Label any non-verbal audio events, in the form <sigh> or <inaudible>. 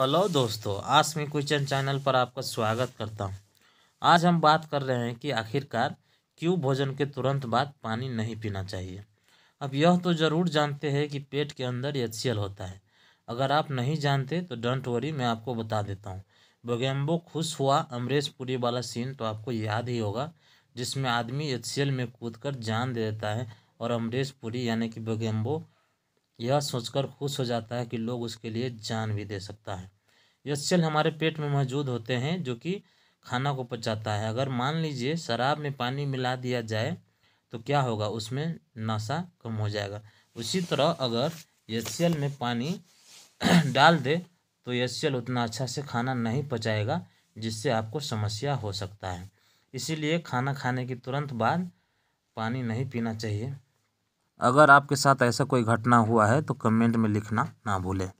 hello दोस्तों आसमी question channel पर आपका स्वागत करता हूं आज हम बात कर रहे हैं कि आखिरकार क्यों भोजन के तुरंत बाद पानी नहीं पीना चाहिए अब यह तो ज़रूर जानते हैं कि पेट के अंदर एच होता है अगर आप नहीं जानते तो डोंट वरी मैं आपको बता देता हूँ बोगेम्बो खुश हुआ अमरेश पुरी वाला सीन तो आपको याद ही होगा जिसमें आदमी एच में कूद कर जान दे देता है और अमरेश पुरी यानी कि बोगेम्बो यह सोचकर खुश हो जाता है कि लोग उसके लिए जान भी दे सकता है यह सेल हमारे पेट में मौजूद होते हैं जो कि खाना को पचाता है अगर मान लीजिए शराब में पानी मिला दिया जाए तो क्या होगा उसमें नशा कम हो जाएगा उसी तरह अगर एसियल में पानी <clears throat> डाल दे तो एसियल उतना अच्छा से खाना नहीं पचाएगा जिससे आपको समस्या हो सकता है इसीलिए खाना खाने के तुरंत बाद पानी नहीं पीना चाहिए अगर आपके साथ ऐसा कोई घटना हुआ है तो कमेंट में लिखना ना भूलें